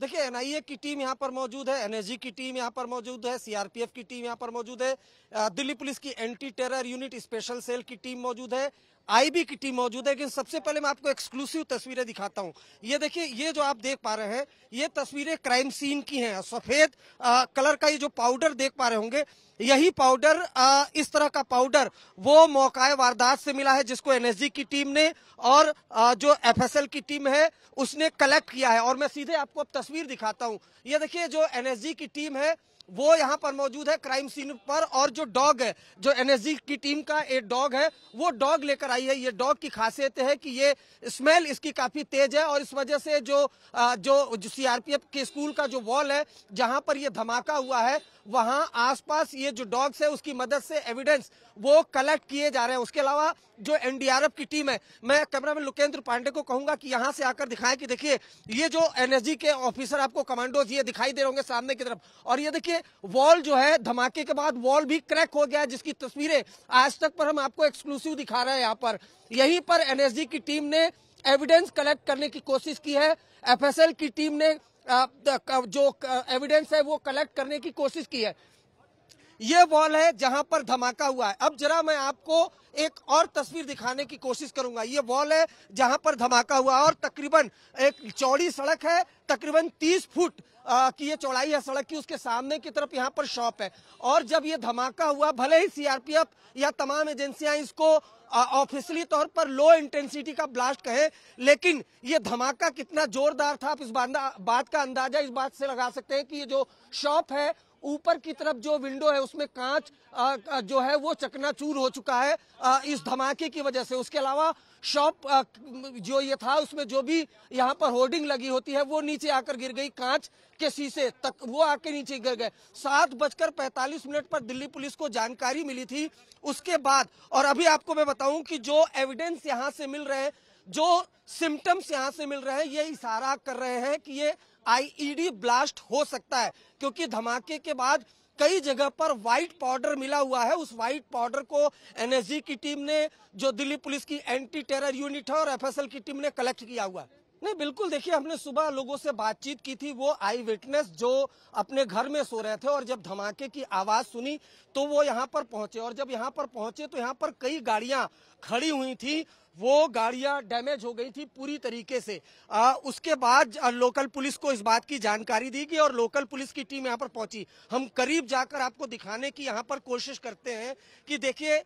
देखिए एनआईए की टीम यहाँ पर मौजूद है एनएसजी की टीम यहाँ पर मौजूद है सीआरपीएफ की टीम यहाँ पर मौजूद है दिल्ली पुलिस की anti terror unit special cell की टीम मौजूद है आईबी की टीम मौजूद है लेकिन सबसे पहले मैं आपको एक्सक्लूसिव तस्वीरें दिखाता हूं ये देखिए ये जो आप देख पा रहे हैं ये तस्वीरें क्राइम सीन की हैं सफेद कलर का ये जो पाउडर देख पा रहे होंगे यही पाउडर आ, इस तरह का पाउडर वो मौकाए वारदात से मिला है जिसको एनएसजी की टीम ने और आ, जो एफएसएल की टीम है उसने कलेक्ट किया है और मैं सीधे आपको अब तस्वीर दिखाता हूँ ये देखिए जो एनएसजी की टीम है वो यहाँ पर मौजूद है क्राइम सीन पर और जो डॉग है जो एनएसजी की टीम का एक डॉग है वो डॉग लेकर आई है ये डॉग की खासियत है कि ये स्मेल इसकी काफी तेज है और इस वजह से जो जो, सीआरपीएफ के स्कूल का जो वॉल है जहां पर ये धमाका हुआ है वहां आसपास ये जो डॉग्स है उसकी मदद से एविडेंस वो कलेक्ट किए जा रहे हैं उसके अलावा जो एनडीआरएफ की टीम है मैं कैमरा में लुकेंद्र पांडे को कहूंगा कि यहाँ से आकर दिखाएं कि देखिए ये जो एनएसजी के ऑफिसर आपको कमांडोज ये दिखाई दे रहे होंगे सामने की तरफ और ये देखिए वॉल जो है धमाके के बाद वॉल भी क्रैक हो गया जिसकी तस्वीरें आज तक पर हम आपको एक्सक्लूसिव दिखा रहे हैं यहाँ पर यहीं पर एनएसजी की टीम ने एविडेंस कलेक्ट करने की कोशिश की है एफएसएल की टीम ने जो एविडेंस है वो कलेक्ट करने की कोशिश की है ये वॉल है जहां पर धमाका हुआ है अब जरा मैं आपको एक और तस्वीर दिखाने की कोशिश करूंगा ये वॉल है जहां पर धमाका हुआ और तकरीबन एक चौड़ी सड़क है तकरीबन 30 फुट की ये चौड़ाई है सड़क की उसके सामने की तरफ यहाँ पर शॉप है और जब ये धमाका हुआ भले ही सीआरपीएफ या तमाम एजेंसियां इसको ऑफिशियली तौर पर लो इंटेंसिटी का ब्लास्ट कहे लेकिन ये धमाका कितना जोरदार था आप इस बात का अंदाजा इस बात से लगा सकते हैं कि ये जो शॉप है ऊपर की तरफ जो विंडो है उसमें कांच जो है वो चकनाचूर हो चुका है इस धमाके की वजह से उसके अलावा शॉप जो ये था उसमें जो भी यहाँ पर होर्डिंग लगी होती है वो नीचे आकर गिर गई कांच के शीशे तक वो आके नीचे गिर गए सात बजकर पैंतालीस मिनट पर दिल्ली पुलिस को जानकारी मिली थी उसके बाद और अभी आपको मैं बताऊं कि जो एविडेंस यहाँ से मिल रहे हैं जो सिम्टम्स यहाँ से मिल रहे हैं ये इशारा कर रहे हैं कि ये आईईडी ब्लास्ट e हो सकता है क्योंकि धमाके के बाद कई जगह पर व्हाइट पाउडर मिला हुआ है उस व्हाइट पाउडर को एनएसजी की टीम ने जो दिल्ली पुलिस की एंटी टेरर यूनिट है और एफएसएल की टीम ने कलेक्ट किया हुआ है नहीं बिल्कुल देखिए हमने सुबह लोगों से बातचीत की थी वो आई विटनेस जो अपने घर में सो रहे थे और जब धमाके की आवाज सुनी तो वो यहाँ पर पहुंचे और जब यहाँ पर पहुंचे तो यहाँ पर कई गाड़ियां खड़ी हुई थी वो गाड़ियां डैमेज हो गई थी पूरी तरीके से आ, उसके बाद लोकल पुलिस को इस बात की जानकारी दी गई और लोकल पुलिस की टीम यहां पर पहुंची हम करीब जाकर आपको दिखाने की यहां पर कोशिश करते हैं कि देखिए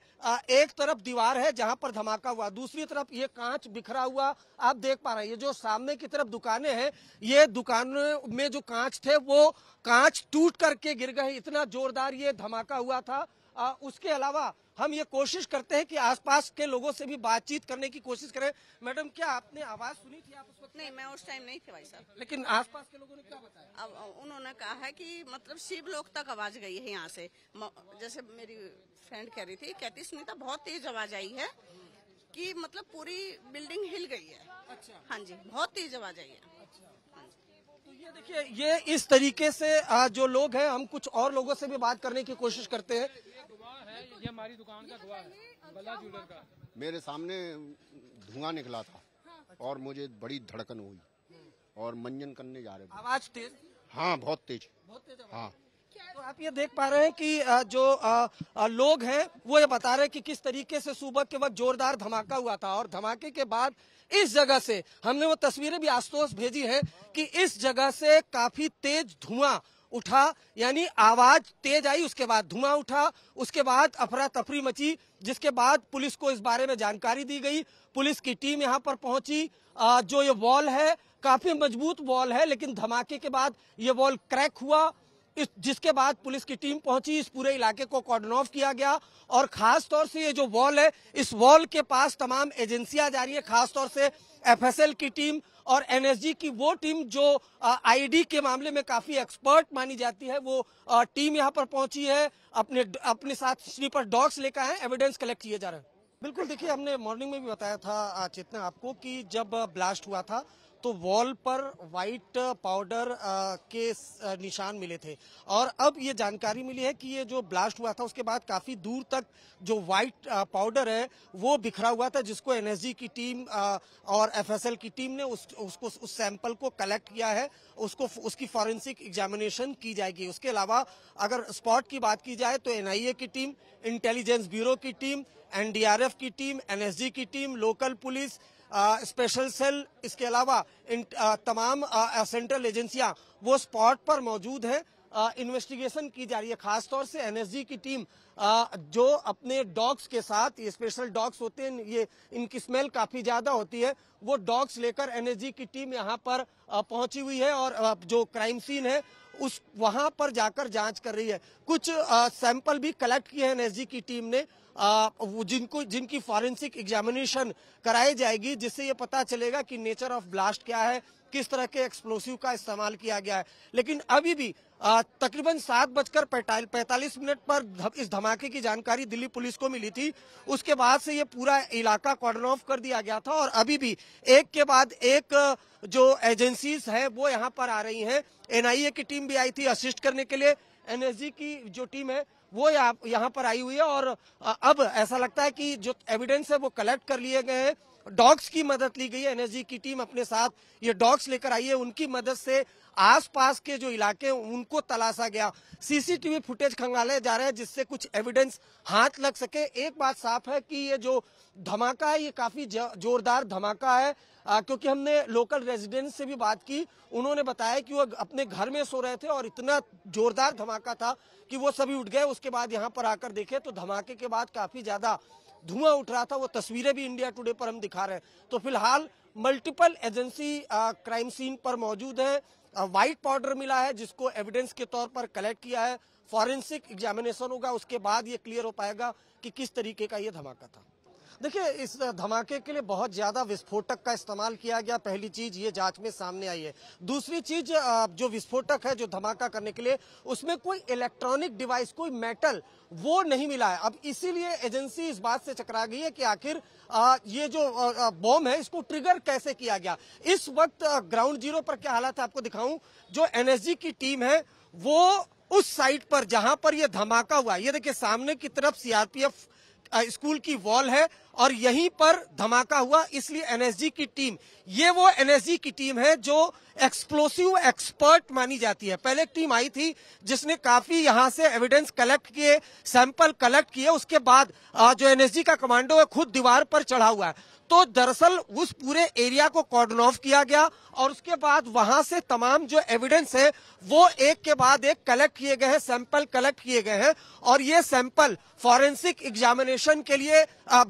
एक तरफ दीवार है जहां पर धमाका हुआ दूसरी तरफ ये कांच बिखरा हुआ आप देख पा रहे हैं ये जो सामने की तरफ दुकानें हैं ये दुकान में जो कांच थे वो कांच टूट करके गिर गए इतना जोरदार ये धमाका हुआ था आ, उसके अलावा हम ये कोशिश करते हैं कि आसपास के लोगों से भी बातचीत करने की कोशिश करें मैडम क्या आपने आवाज सुनी थी आप उस वक्त नहीं मैं उस टाइम नहीं थी भाई साहब लेकिन आसपास के लोगों ने क्या बताया अब उन्होंने कहा है कि मतलब शिवलोक तक आवाज गई है यहाँ से जैसे मेरी फ्रेंड कह रही थी कहती सुनीता बहुत तेज आवाज आई है की मतलब पूरी बिल्डिंग हिल गई है अच्छा हाँ जी बहुत तेज आवाज आई है ये देखिए ये इस तरीके से जो लोग हैं हम कुछ और लोगों से भी बात करने की कोशिश करते हैं ये हमारी दुकान का दुआ है गला ज्वेलर का मेरे सामने धुआं निकला था और मुझे बड़ी धड़कन हुई और मंजन करने जा रहे आवाज तेज हाँ बहुत तेज बहुत तेज हाँ तो आप ये देख पा रहे हैं कि जो लोग हैं वो ये बता रहे हैं कि किस तरीके से सुबह के वक्त जोरदार धमाका हुआ था और धमाके के बाद इस जगह से हमने वो तस्वीरें भी आसतोस भेजी है कि इस जगह से काफी तेज धुआं उठा यानी आवाज तेज आई उसके बाद धुआं उठा उसके बाद अफरा तफरी मची जिसके बाद पुलिस को इस बारे में जानकारी दी गई पुलिस की टीम यहाँ पर पहुंची जो ये वॉल है काफी मजबूत वॉल है लेकिन धमाके के बाद ये वॉल क्रैक हुआ इस जिसके बाद पुलिस की टीम पहुंची इस पूरे इलाके को कॉर्डन ऑफ किया गया और खास तौर से ये जो वॉल है इस वॉल के पास तमाम एजेंसियां जा रही है खास तौर से एफएसएल की टीम और एनएसजी की वो टीम जो आईडी के मामले में काफी एक्सपर्ट मानी जाती है वो आ, टीम यहाँ पर पहुंची है अपने अपने साथ स्लीपर डॉग्स लेकर आए एविडेंस कलेक्ट किए जा रहे हैं बिल्कुल देखिए हमने मॉर्निंग में भी बताया था चेतना आपको कि जब ब्लास्ट हुआ था तो वॉल पर व्हाइट पाउडर uh, के uh, निशान मिले थे और अब ये जानकारी मिली है कि ये जो ब्लास्ट हुआ था उसके बाद काफी दूर तक जो व्हाइट पाउडर uh, है वो बिखरा हुआ था जिसको एनएसजी की टीम और एफएसएल की टीम ने उस उसको उस सैंपल को कलेक्ट किया है उसको उसकी फॉरेंसिक एग्जामिनेशन की जाएगी उसके अलावा अगर स्पॉट की बात की जाए तो एनआईए की टीम इंटेलिजेंस ब्यूरो की टीम एनडीआरएफ की टीम एनएसजी की team local police special cell इसके अलावा इन तमाम सेंट्रल एजेंसियां वो स्पॉट पर मौजूद हैं इन्वेस्टिगेशन की जा रही है खासतौर से एनएसजी की टीम आ, जो अपने डॉग्स के साथ ये स्पेशल डॉग्स होते हैं ये इनकी स्मेल काफी ज्यादा होती है वो डॉग्स लेकर एनएसजी की टीम यहाँ पर पहुंची हुई है और जो क्राइम सीन है उस वहां पर जाकर जांच कर रही है कुछ सैंपल भी कलेक्ट किए हैं एनएसजी की टीम ने जिनको जिनकी फॉरेंसिक एग्जामिनेशन कराई जाएगी जिससे ये पता चलेगा कि नेचर ऑफ ब्लास्ट क्या है किस तरह के एक्सप्लोसिव का इस्तेमाल किया गया है लेकिन अभी भी तकरीबन सात बजकर पैंतालीस मिनट पर इस धमाके की जानकारी दिल्ली पुलिस को मिली थी उसके बाद से ये पूरा इलाका कॉर्डन ऑफ कर दिया गया था और अभी भी एक के बाद एक जो एजेंसीज है वो यहाँ पर आ रही हैं एनआईए की टीम भी आई थी असिस्ट करने के लिए एनएसजी की जो टीम है वो यहाँ पर आई हुई है और अब ऐसा लगता है कि जो एविडेंस है वो कलेक्ट कर लिए गए हैं डॉग्स की मदद ली गई है एनएसजी की टीम अपने साथ ये डॉग्स लेकर आई है उनकी मदद से आसपास के जो इलाके हैं उनको तलाशा गया सीसीटीवी फुटेज खंगाले जा रहे हैं जिससे कुछ एविडेंस हाथ लग सके एक बात साफ है कि ये जो धमाका है ये काफी जोरदार धमाका है आ, क्योंकि हमने लोकल रेजिडेंट से भी बात की उन्होंने बताया कि वो अपने घर में सो रहे थे और इतना जोरदार धमाका था कि वो सभी उठ गए उसके बाद यहाँ पर आकर देखे तो धमाके के बाद काफी ज्यादा धुआं उठ रहा था वो तस्वीरें भी इंडिया टुडे पर हम दिखा रहे हैं तो फिलहाल मल्टीपल एजेंसी क्राइम सीन पर मौजूद है व्हाइट पाउडर मिला है जिसको एविडेंस के तौर पर कलेक्ट किया है फॉरेंसिक एग्जामिनेशन होगा उसके बाद ये क्लियर हो पाएगा कि किस तरीके का ये धमाका था देखिए इस धमाके के लिए बहुत ज्यादा विस्फोटक का इस्तेमाल किया गया पहली चीज ये जांच में सामने आई है दूसरी चीज जो विस्फोटक है जो धमाका करने के लिए उसमें कोई इलेक्ट्रॉनिक डिवाइस कोई मेटल वो नहीं मिला है अब इसीलिए एजेंसी इस बात से चकरा गई है कि आखिर ये जो बॉम्ब है इसको ट्रिगर कैसे किया गया इस वक्त ग्राउंड जीरो पर क्या हालात है आपको दिखाऊं जो एनएसजी की टीम है वो उस साइट पर जहां पर यह धमाका हुआ ये देखिए सामने की तरफ सीआरपीएफ स्कूल की वॉल है और यहीं पर धमाका हुआ इसलिए एनएसजी की टीम ये वो एनएसजी की टीम है जो एक्सप्लोसिव एक्सपर्ट मानी जाती है पहले एक टीम आई थी जिसने काफी यहां से एविडेंस कलेक्ट किए सैंपल कलेक्ट किए उसके बाद जो एनएसजी का कमांडो है खुद दीवार पर चढ़ा हुआ है तो दरअसल उस पूरे एरिया को कॉर्डन ऑफ किया गया और उसके बाद वहां से तमाम जो एविडेंस है वो एक के बाद एक कलेक्ट किए गए हैं सैंपल कलेक्ट किए गए हैं और ये सैंपल फॉरेंसिक एग्जामिनेशन के लिए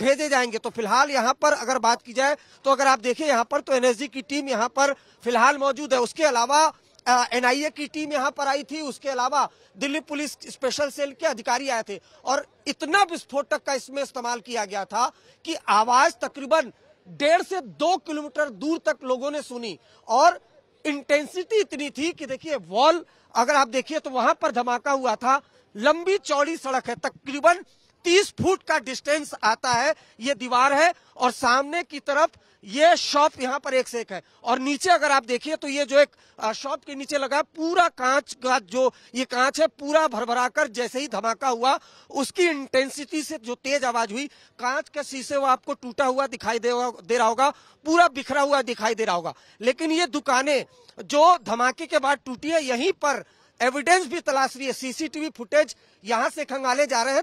भेजे जाएंगे तो फिलहाल यहाँ पर अगर बात की जाए तो अगर आप देखें यहाँ पर तो एनएसजी की टीम यहाँ पर फिलहाल मौजूद है उसके अलावा एनआईए की टीम यहाँ पर आई थी उसके अलावा दिल्ली पुलिस स्पेशल सेल के अधिकारी आए थे और इतना विस्फोटक का इसमें इस्तेमाल किया गया था कि आवाज तकरीबन डेढ़ से दो किलोमीटर दूर तक लोगों ने सुनी और इंटेंसिटी इतनी थी कि देखिए वॉल अगर आप देखिए तो वहां पर धमाका हुआ था लंबी चौड़ी सड़क है तकरीबन तीस फुट का डिस्टेंस आता है ये दीवार है और सामने की तरफ ये शॉप यहाँ पर एक से एक है और नीचे अगर आप देखिए तो ये जो एक शॉप के नीचे लगा पूरा कांच का जो ये कांच है पूरा भरभरा कर जैसे ही धमाका हुआ उसकी इंटेंसिटी से जो तेज आवाज हुई कांच का शीशे वो आपको टूटा हुआ दिखाई दे, दे रहा होगा पूरा बिखरा हुआ दिखाई दे रहा होगा लेकिन ये दुकानें जो धमाके के बाद टूटी है यहीं पर एविडेंस भी तलाश रही है सीसीटीवी फुटेज यहां से खंगाले जा रहे हैं